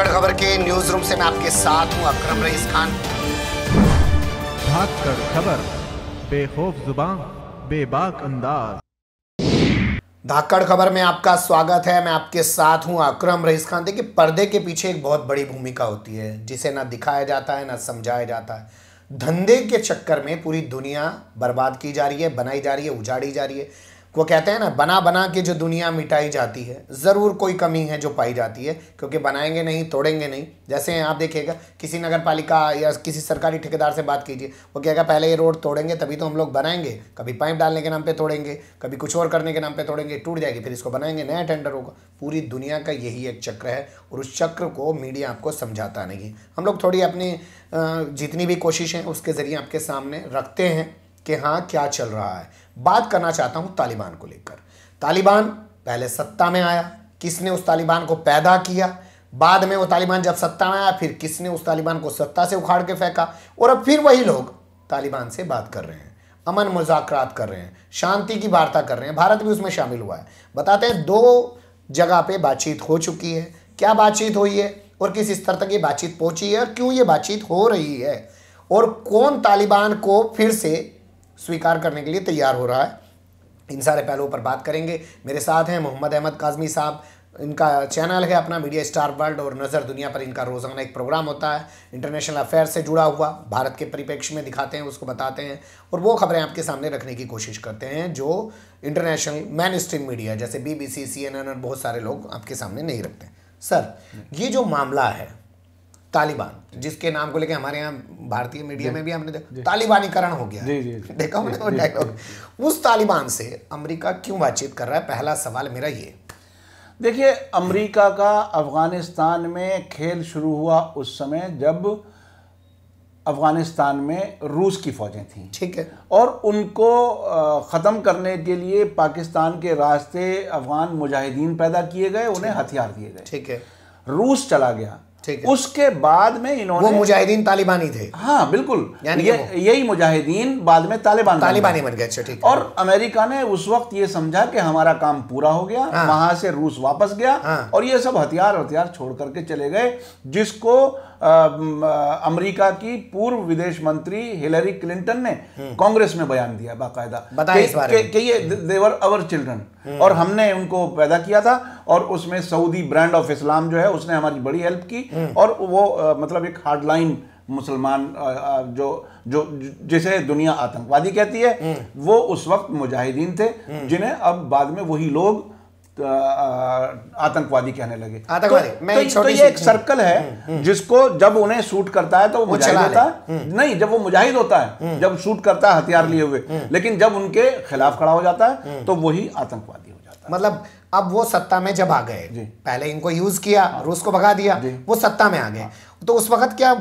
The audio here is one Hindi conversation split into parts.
अनकड़ खबर के न्यूज रूम से मैं आपके साथ हूं अक्रम रईस खान भाग खबर बेखौफ जुबान बेबाक अंदाज धाकड़ खबर में आपका स्वागत है मैं आपके साथ हूं अकरम रईस खान देखिए पर्दे के पीछे एक बहुत बड़ी भूमिका होती है जिसे ना दिखाया जाता है ना समझाया जाता है धंधे के चक्कर में पूरी दुनिया बर्बाद की जा रही है बनाई जा रही है उजाड़ी जा रही है वो कहते हैं ना बना बना के जो दुनिया मिटाई जाती है ज़रूर कोई कमी है जो पाई जाती है क्योंकि बनाएंगे नहीं तोड़ेंगे नहीं जैसे आप देखिएगा किसी नगर पालिका या किसी सरकारी ठेकेदार से बात कीजिए वो कहेगा पहले ये रोड तोड़ेंगे तभी तो हम लोग बनाएंगे कभी पाइप डालने के नाम पर तोड़ेंगे कभी कुछ और करने के नाम पर तोड़ेंगे टूट जाएगी फिर इसको बनाएंगे नया टेंडर होगा पूरी दुनिया का यही एक चक्र है और उस चक्र को मीडिया आपको समझाता नहीं हम लोग थोड़ी अपनी जितनी भी कोशिशें उसके ज़रिए आपके सामने रखते हैं कि हाँ क्या चल रहा है बात करना चाहता हूं तालिबान को लेकर तालिबान पहले सत्ता में आया किसने उस तालिबान को पैदा किया बाद में वो तालिबान जब सत्ता में आया फिर किसने उस तालिबान को सत्ता से उखाड़ के फेंका और अब फिर वही लोग तालिबान से बात कर रहे हैं अमन मुजाकरात कर रहे हैं शांति की वार्ता कर रहे हैं भारत भी उसमें शामिल हुआ है बताते हैं दो जगह पे बातचीत हो चुकी है क्या बातचीत हुई है और किस स्तर तक ये बातचीत पहुंची है और क्यों ये बातचीत हो रही है और कौन तालिबान को फिर से स्वीकार करने के लिए तैयार हो रहा है इन सारे पहलुओं पर बात करेंगे मेरे साथ हैं मोहम्मद अहमद काजमी साहब इनका चैनल है अपना मीडिया स्टार वर्ल्ड और नज़र दुनिया पर इनका रोज़ाना एक प्रोग्राम होता है इंटरनेशनल अफेयर से जुड़ा हुआ भारत के परिप्रेक्ष्य में दिखाते हैं उसको बताते हैं और वो खबरें आपके सामने रखने की कोशिश करते हैं जो इंटरनेशनल मैन स्ट्रीम मीडिया जैसे B B C C N N और बहुत सारे लोग आपके सामने नहीं रखते सर ये जो मामला है तालिबान जिसके नाम को लेके हमारे यहाँ भारतीय मीडिया में भी हमने देखा तालिबानीकरण हो गया देखा हमने वो डायलॉग उस तालिबान से अमेरिका क्यों बातचीत कर रहा है पहला सवाल मेरा ये देखिए अमेरिका का अफ़गानिस्तान में खेल शुरू हुआ उस समय जब अफ़गानिस्तान में रूस की फ़ौजें थीं ठीक है और उनको ख़त्म करने के लिए पाकिस्तान के रास्ते अफ़गान मुजाहिदीन पैदा किए गए उन्हें हथियार दिए गए ठीक है रूस चला गया उसके बाद में इन्होंने वो मुजाहिदीन तालिबानी थे हाँ बिल्कुल यही मुजाहिदीन बाद में तालिबान तालिबानी बन गए अच्छा, ठीक और अमेरिका ने उस वक्त ये समझा कि हमारा काम पूरा हो गया हाँ। वहां से रूस वापस गया हाँ। और ये सब हथियार हथियार छोड़ करके चले गए जिसको अमेरिका की पूर्व विदेश मंत्री हिलरी क्लिंटन ने हम्म। कांग्रेस में बयान दिया बाकायदा ये देवर अवर चिल्ड्रन और हमने उनको पैदा किया था और उसमें सऊदी ब्रांड ऑफ इस्लाम जो है उसने हमारी बड़ी हेल्प की हम्म। और वो आ, मतलब एक हार्डलाइन मुसलमान जो जो जिसे दुनिया आतंकवादी कहती है हम्म। वो उस वक्त मुजाहिदीन थे जिन्हें अब बाद में वही लोग आतंकवादी कहने लगे आतंकवादी तो, तो, तो ये एक सर्कल है हम्म, हम्म। जिसको जब उन्हें सूट करता है तो वो मुजाहिद होता है हम्म। नहीं जब वो मुजाहिद होता है जब सूट करता है हथियार लिए हुए लेकिन जब उनके खिलाफ खड़ा हो जाता है तो वही आतंकवादी हो जाता है मतलब अब वो सत्ता में जब आ गए पहले इनको यूज किया हाँ। रूस को भगा दिया वो सत्ता में आ गए हाँ। तो उस वक्त क्या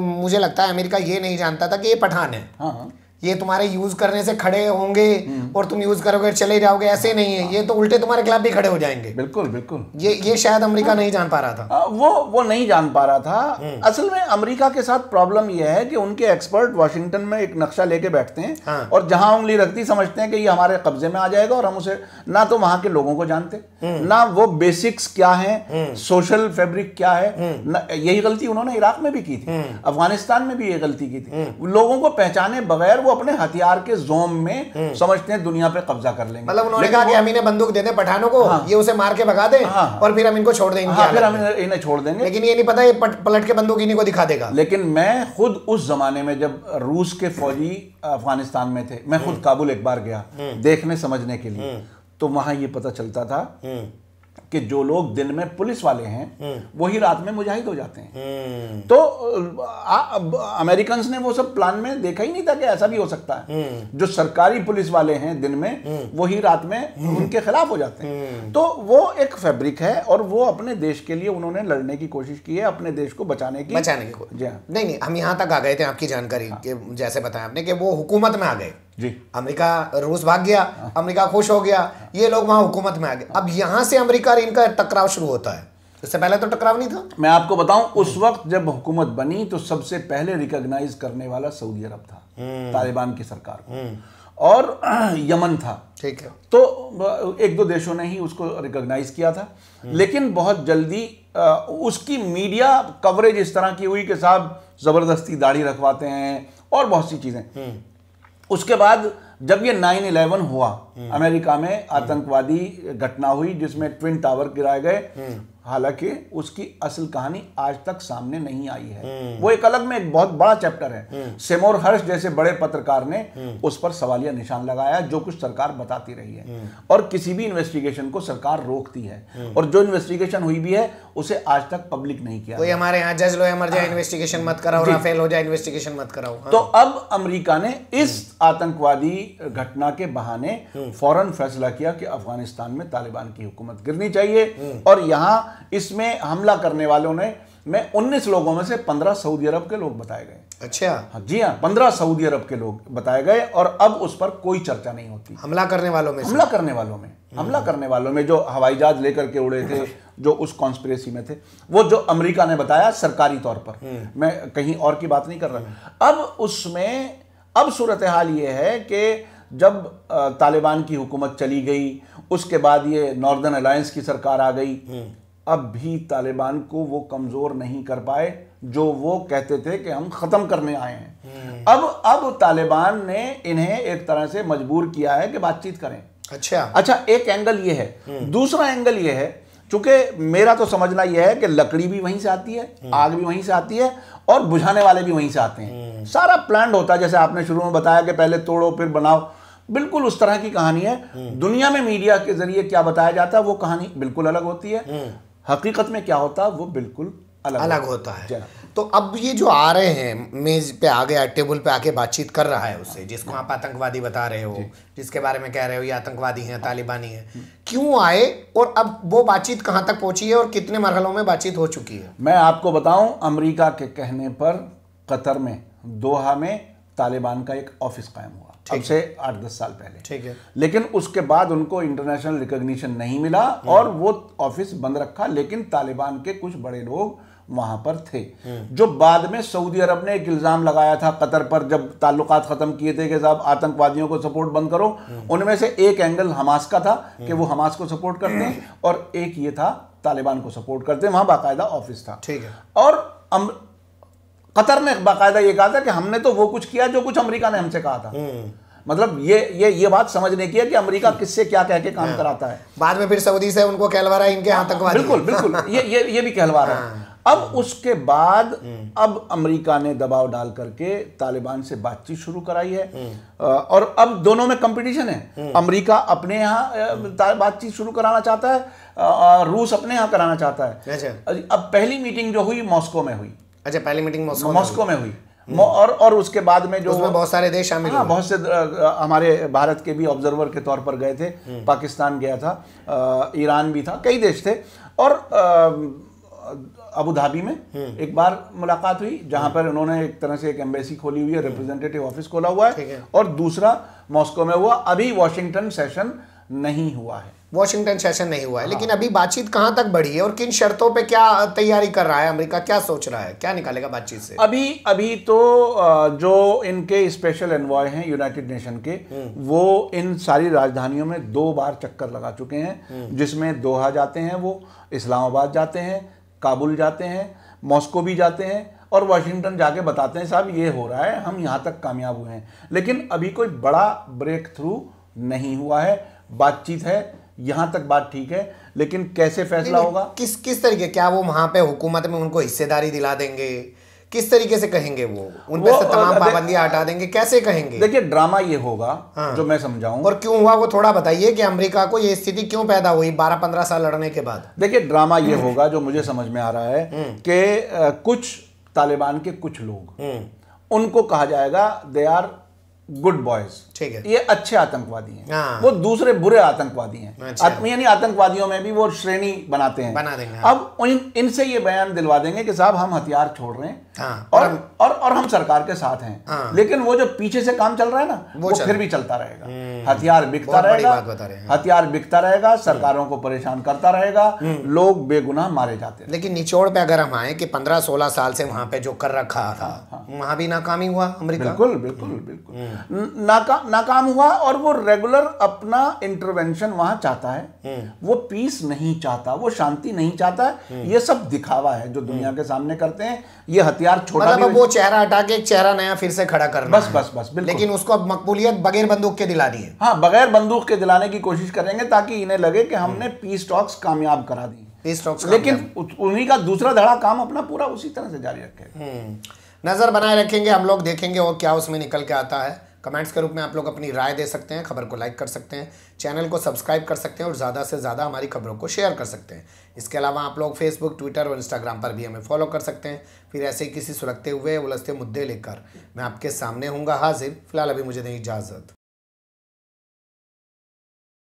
मुझे लगता है अमेरिका ये नहीं जानता था कि ये पठान है हाँ।, हाँ। ये तुम्हारे यूज करने से खड़े होंगे हम्म। और तुम यूज करोगे चले जाओगे ऐसे नहीं है ये तो उल्टे तुम्हारे खिलाफ भी खड़े हो जाएंगे बिल्कुल बिल्कुल ये ये शायद अमेरिका हाँ। नहीं जान पा रहा था आ, हाँ, वो वो नहीं जान पा रहा था हम्म। असल में अमेरिका के साथ प्रॉब्लम ये है कि उनके एक्सपर्ट वाशिंगटन में एक नक्शा लेके बैठते हैं हाँ। और जहां उंगली रखती समझते हैं कि ये हमारे कब्जे में आ जाएगा और हम उसे ना तो वहां के लोगों को जानते हम्म। ना वो बेसिक्स क्या है सोशल फेब्रिक क्या है यही गलती उन्होंने इराक में भी की थी अफगानिस्तान में भी ये गलती की थी लोगों को पहचाने बगैर वो अपने हथियार के जोम में हम्म। समझते हैं दुनिया पे कब्जा कर लेंगे मतलब उन्होंने कहा कि हम इन्हें बंदूक दे दें पठानों को हाँ, ये उसे मार के भगा दें हाँ, और फिर हम इनको छोड़ देंगे हाँ, फिर हम इन्हें छोड़ देंगे लेकिन ये नहीं पता ये पलट के बंदूक इन्हीं को दिखा देगा लेकिन मैं खुद उस जमाने में जब रूस के फौजी अफगानिस्तान में थे मैं खुद हम्म। काबुल एक बार गया हम्म। देखने समझने के लिए तो वहां ये पता चलता था कि जो लोग दिन में पुलिस वाले हैं हम्म। वही रात में मुजाहिद हो जाते हैं हम्म। तो अमेरिकन ने वो सब प्लान में देखा ही नहीं था कि ऐसा भी हो सकता है हम्म। जो सरकारी पुलिस वाले हैं दिन में वही रात में उनके खिलाफ हो जाते हैं तो वो एक फैब्रिक है और वो अपने देश के लिए उन्होंने लड़ने की कोशिश की है अपने देश को बचाने की बचाने की हाँ। नहीं नहीं हम यहाँ तक आ गए थे आपकी जानकारी हाँ। जैसे बताया आपने कि वो हुकूमत में आ गए अमेरिका रूस भाग गया अमेरिका खुश हो गया ये लोग वहां हुकूमत में आ गए अब यहां से अमेरिका और इनका टकराव शुरू होता है इससे पहले तो टकराव नहीं था मैं आपको बताऊं उस वक्त जब हुकूमत बनी तो सबसे पहले रिकॉग्नाइज करने वाला सऊदी अरब था हम्म। तालिबान की सरकार हम्म। और यमन था ठीक है तो एक दो देशों ने ही उसको रिकॉग्नाइज किया था हम्म। लेकिन बहुत जल्दी उसकी मीडिया कवरेज इस तरह की हुई कि साहब जबरदस्ती दाढ़ी रखवाते हैं और बहुत सी चीजें उसके बाद जब ये नाइन इलेवन हुआ हम्म। अमेरिका में हम्म। आतंकवादी घटना हुई जिसमें ट्विन टावर गिराए गए हम्म। हालांकि उसकी असल कहानी आज तक सामने नहीं आई है वो एक अलग में एक बहुत बड़ा चैप्टर है सेमोर हर्ष जैसे बड़े पत्रकार ने उस पर सवालिया निशान लगाया जो कुछ सरकार बताती रही है और किसी भी इन्वेस्टिगेशन को सरकार रोकती है और जो इन्वेस्टिगेशन हुई भी है उसे आज तक पब्लिक नहीं किया कोई हमारे यहाँ जज लोहे मर जाए इन्वेस्टिगेशन मत कराओ फेल हो जाए इन्वेस्टिगेशन मत कराओ हाँ। तो अब अमरीका ने इस आतंकवादी घटना के बहाने हम्म। फौरन फैसला किया कि अफगानिस्तान में तालिबान की हुकूमत गिरनी चाहिए हम्म। और यहां इसमें हमला करने वालों ने मैं उन्नीस लोगों में से पंद्रह सऊदी अरब के लोग बताए गए अच्छा हाँ जी हाँ पंद्रह सऊदी अरब के लोग बताए गए और अब उस पर कोई चर्चा नहीं होती हमला करने वालों में हमला करने वालों में हम्म। हमला करने वालों में जो हवाई जहाज लेकर के उड़े थे जो उस कॉन्स्परेसी में थे वो जो अमेरिका ने बताया सरकारी तौर पर मैं कहीं और की बात नहीं कर रहा अब उसमें अब सूरत हाल ये है कि जब तालिबान की हुकूमत चली गई उसके बाद ये नॉर्दर्न अलायंस की सरकार आ गई हम्म। अब भी तालिबान को वो कमज़ोर नहीं कर पाए जो वो कहते थे कि हम ख़त्म करने आए हैं हम्म। अब अब तालिबान ने इन्हें एक तरह से मजबूर किया है कि बातचीत करें अच्छा अच्छा एक एंगल ये है हम्म। दूसरा एंगल ये है चूंकि मेरा तो समझना यह है कि लकड़ी भी वहीं से आती है हम्म। आग भी वहीं से आती है और बुझाने वाले भी वहीं से आते हैं हम्म। सारा प्लान होता है जैसे आपने शुरू में बताया कि पहले तोड़ो फिर बनाओ बिल्कुल उस तरह की कहानी है हम्म। दुनिया में मीडिया के जरिए क्या बताया जाता है वो कहानी बिल्कुल अलग होती है हकीकत में क्या होता है वो बिल्कुल अलग, अलग होता है तो अब ये जो आ रहे हैं मेज पे आ गया टेबल पे आके बातचीत कर रहा है उससे जिसको आप आतंकवादी बता रहे हो जिसके बारे में कह रहे हो ये आतंकवादी हैं तालिबानी हैं क्यों आए और अब वो बातचीत कहाँ तक पहुंची है और कितने मरहलों में बातचीत हो चुकी है मैं आपको बताऊं अमेरिका के कहने पर कतर में दोहा में तालिबान का एक ऑफिस कायम हुआ अब से आठ दस साल पहले ठीक है लेकिन उसके बाद उनको इंटरनेशनल रिकोगशन नहीं मिला हम्म। और वो ऑफिस बंद रखा लेकिन तालिबान के कुछ बड़े लोग वहां पर थे हम्म। जो बाद में सऊदी अरब ने एक इल्ज़ाम लगाया था कतर पर जब ताल्लुक ख़त्म किए थे कि साहब आतंकवादियों को सपोर्ट बंद करो हम्म। उनमें से एक एंगल हमास का था कि हम्म। वो हमास को सपोर्ट करते हैं और एक ये था तालिबान को सपोर्ट करते हैं वहां बाकायदा ऑफिस था ठीक है और अम... कतर ने बाकायदा ये कहा था कि हमने तो वो कुछ किया जो कुछ अमरीका ने हमसे कहा था मतलब ये ये ये बात समझने की है कि अमेरिका किससे क्या कह के काम हाँ। कराता है बाद में फिर सऊदी से उनको कहलवा रहा है इनके हाँ, आतंकवादी बिल्कुल बिल्कुल ये ये ये भी कहलवा रहा है हाँ। अब उसके बाद हम्म। अब अमेरिका ने दबाव डाल करके तालिबान से बातचीत शुरू कराई है हम्म। और अब दोनों में कंपटीशन है हम्म। अमेरिका अपने यहाँ बातचीत शुरू कराना चाहता है रूस अपने यहाँ कराना चाहता है अच्छा। अब पहली मीटिंग जो हुई मॉस्को में हुई अच्छा पहली मीटिंग मॉस्को में हुई और और उसके बाद में जो उसमें बहुत सारे देश शामिल हाँ, बहुत से हमारे भारत के भी ऑब्जर्वर के तौर पर गए थे पाकिस्तान गया था ईरान भी था कई देश थे और अबू धाबी में हम्म। एक बार मुलाकात हुई जहां हम्म। पर उन्होंने एक तरह से एक एम्बेसी खोली हुई है रिप्रेजेंटेटिव हम्म। ऑफिस खोला हुआ है और दूसरा मॉस्को में हुआ अभी वॉशिंगटन सेशन नहीं हुआ है वॉशिंगटन सेशन नहीं हुआ है हाँ। लेकिन अभी बातचीत कहां तक बढ़ी है और किन शर्तों पे क्या तैयारी कर रहा है अमेरिका क्या सोच रहा है क्या निकालेगा बातचीत से अभी अभी तो जो इनके स्पेशल एनवॉय हैं यूनाइटेड नेशन के वो इन सारी राजधानियों में दो बार चक्कर लगा चुके हैं जिसमें दोहा जाते हैं वो इस्लामाबाद जाते हैं काबुल जाते हैं मॉस्को भी जाते हैं और वाशिंगटन जाके बताते हैं साहब ये हो रहा है हम यहाँ तक कामयाब हुए हैं लेकिन अभी कोई बड़ा ब्रेक थ्रू नहीं हुआ है बातचीत है यहाँ तक बात ठीक है लेकिन कैसे फैसला होगा किस किस तरीके क्या वो वहाँ पे हुकूमत में उनको हिस्सेदारी दिला देंगे किस तरीके से कहेंगे वो उन पर तमाम पाबंदियां हटा देंगे कैसे कहेंगे देखिए ड्रामा ये होगा हाँ। जो मैं समझाऊं और क्यों हुआ वो थोड़ा बताइए कि अमेरिका को ये स्थिति क्यों पैदा हुई बारह पंद्रह साल लड़ने के बाद देखिए ड्रामा ये हम्म। होगा जो मुझे समझ में आ रहा है हम्म। कि कुछ तालिबान के कुछ लोग हम्म। उनको कहा जाएगा दे आर गुड बॉयज ठीक है ये अच्छे आतंकवादी हैं हाँ। वो दूसरे बुरे आतंकवादी हैं अच्छा। यानी आतंकवादियों में भी वो श्रेणी बनाते हैं बना देंगे हाँ। अब इन इनसे ये बयान दिलवा देंगे कि साहब हम हथियार छोड़ रहे हैं हाँ, और, और, और हम सरकार के साथ हैं लेकिन वो जो पीछे से काम चल रहा है ना वो, वो फिर भी चलता रहेगा हम्म। हथियार बिकता रहेगा हथियार बिकता रहेगा सरकारों को परेशान करता रहेगा हम्म। लोग बेगुनाह मारे जाते हैं लेकिन निचोड़ पे अगर हम आए कि पंद्रह सोलह साल से वहां पे जो कर रखा था वहां भी नाकामी हुआ बिल्कुल बिल्कुल बिल्कुल हम्म। नाका, नाकाम हुआ और वो रेगुलर अपना इंटरवेंशन वहां चाहता है हम्म। वो पीस नहीं चाहता वो शांति नहीं चाहता है हम्म। ये सब दिखावा है जो दुनिया हम्म। के सामने करते हैं ये हथियार छोटा मतलब वो चेहरा हटा के चेहरा नया फिर से खड़ा कर बस बस बस लेकिन उसको अब मकबूलियत बगैर बंदूक के दिला है हाँ बगैर बंदूक के दिलाने की कोशिश करेंगे ताकि इन्हें लगे कि हमने पीस टॉक्स कामयाब करा दी लेकिन उन्हीं का दूसरा धड़ा काम अपना पूरा उसी तरह से जारी रखेगा नज़र बनाए रखेंगे हम लोग देखेंगे और क्या उसमें निकल के आता है कमेंट्स के रूप में आप लोग अपनी राय दे सकते हैं खबर को लाइक कर सकते हैं चैनल को सब्सक्राइब कर सकते हैं और ज़्यादा से ज़्यादा हमारी खबरों को शेयर कर सकते हैं इसके अलावा आप लोग फेसबुक ट्विटर और इंस्टाग्राम पर भी हमें फॉलो कर सकते हैं फिर ऐसे ही किसी सुलगते हुए उलझते मुद्दे लेकर मैं आपके सामने हूँगा हाजिर फिलहाल अभी मुझे नहीं इजाज़त